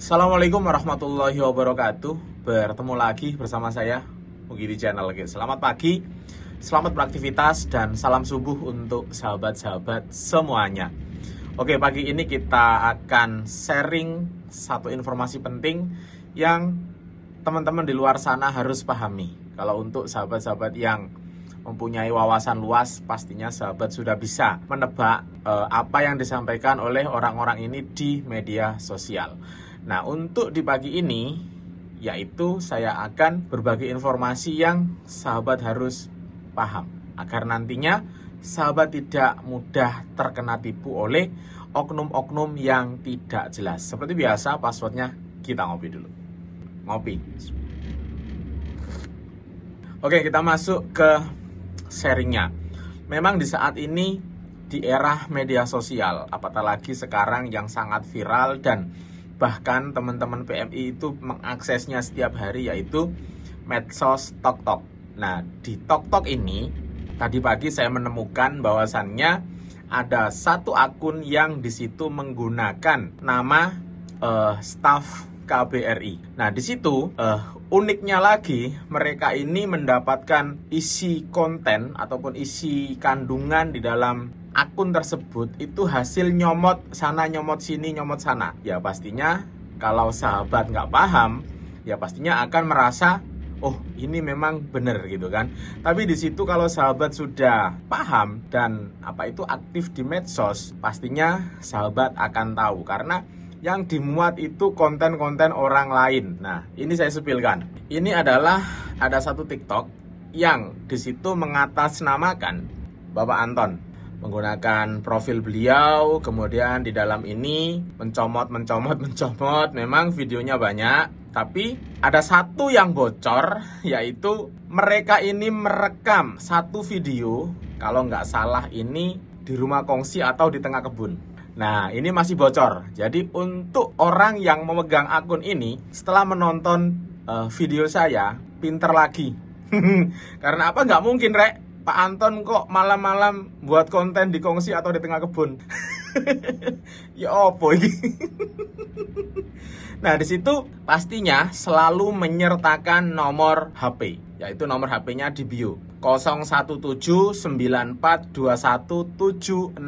Assalamualaikum warahmatullahi wabarakatuh Bertemu lagi bersama saya Mugi di channel lagi Selamat pagi, selamat beraktivitas Dan salam subuh untuk sahabat-sahabat semuanya Oke pagi ini kita akan sharing Satu informasi penting Yang teman-teman di luar sana harus pahami Kalau untuk sahabat-sahabat yang mempunyai wawasan luas, pastinya sahabat sudah bisa menebak eh, apa yang disampaikan oleh orang-orang ini di media sosial. Nah, untuk di pagi ini yaitu saya akan berbagi informasi yang sahabat harus paham agar nantinya sahabat tidak mudah terkena tipu oleh oknum-oknum yang tidak jelas. Seperti biasa, passwordnya kita ngopi dulu. Ngopi. Oke, kita masuk ke sharingnya. Memang di saat ini di era media sosial, apatah lagi sekarang yang sangat viral dan bahkan teman-teman PMI itu mengaksesnya setiap hari yaitu medsos TokTok. Nah, di TokTok ini tadi pagi saya menemukan bahwasannya ada satu akun yang di situ menggunakan nama uh, staff KBRI. Nah, di situ uh, uniknya lagi mereka ini mendapatkan isi konten ataupun isi kandungan di dalam akun tersebut itu hasil nyomot sana nyomot sini nyomot sana ya pastinya kalau sahabat nggak paham ya pastinya akan merasa oh ini memang bener gitu kan tapi di situ kalau sahabat sudah paham dan apa itu aktif di medsos pastinya sahabat akan tahu karena yang dimuat itu konten-konten orang lain. Nah, ini saya sepilkan. Ini adalah ada satu TikTok yang di situ mengatasnamakan Bapak Anton menggunakan profil beliau kemudian di dalam ini mencomot mencomot mencomot memang videonya banyak tapi ada satu yang bocor yaitu mereka ini merekam satu video kalau nggak salah ini di rumah kongsi atau di tengah kebun nah ini masih bocor jadi untuk orang yang memegang akun ini setelah menonton uh, video saya pinter lagi karena apa nggak mungkin rek Pak Anton kok malam-malam buat konten di kongsi atau di tengah kebun ya opo ini nah di situ pastinya selalu menyertakan nomor HP yaitu nomor HP-nya di bio 0179421767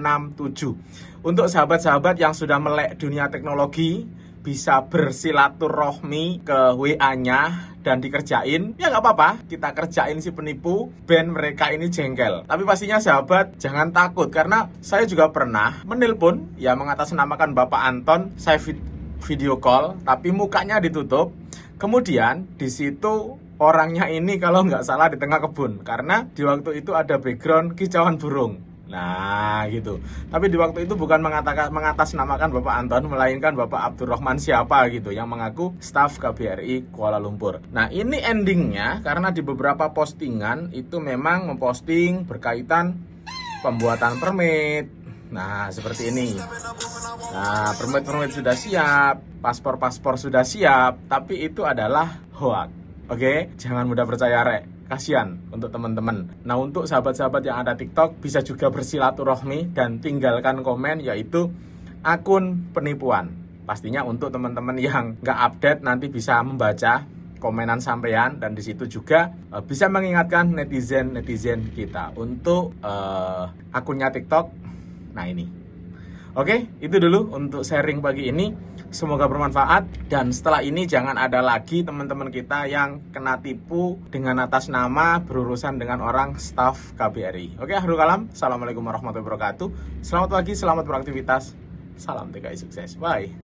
untuk sahabat-sahabat yang sudah melek dunia teknologi bisa bersilaturahmi ke WA-nya dan dikerjain ya nggak apa-apa kita kerjain si penipu band mereka ini jengkel tapi pastinya sahabat jangan takut karena saya juga pernah menelpon ya mengatasnamakan Bapak Anton saya vid video call tapi mukanya ditutup kemudian di situ orangnya ini kalau nggak salah di tengah kebun karena di waktu itu ada background kicauan burung Nah, gitu. Tapi di waktu itu bukan mengatakan mengatasnamakan Bapak Anton melainkan Bapak Abdurrahman siapa gitu yang mengaku staf KBRI Kuala Lumpur. Nah, ini endingnya karena di beberapa postingan itu memang memposting berkaitan pembuatan permit. Nah, seperti ini. Nah, permit-permit sudah siap, paspor-paspor sudah siap, tapi itu adalah hoax. Oke, okay? jangan mudah percaya rek. Kasihan untuk teman-teman. Nah, untuk sahabat-sahabat yang ada TikTok bisa juga bersilaturahmi dan tinggalkan komen yaitu akun penipuan. Pastinya untuk teman-teman yang nggak update nanti bisa membaca komenan sampean dan di situ juga uh, bisa mengingatkan netizen netizen kita untuk uh, akunnya TikTok. Nah ini. Oke, itu dulu untuk sharing pagi ini. Semoga bermanfaat dan setelah ini jangan ada lagi teman-teman kita yang kena tipu dengan atas nama berurusan dengan orang staff KBRI. Oke, Ahrul Kalam. Assalamualaikum warahmatullahi wabarakatuh. Selamat pagi, selamat beraktivitas. Salam TKI sukses. Bye.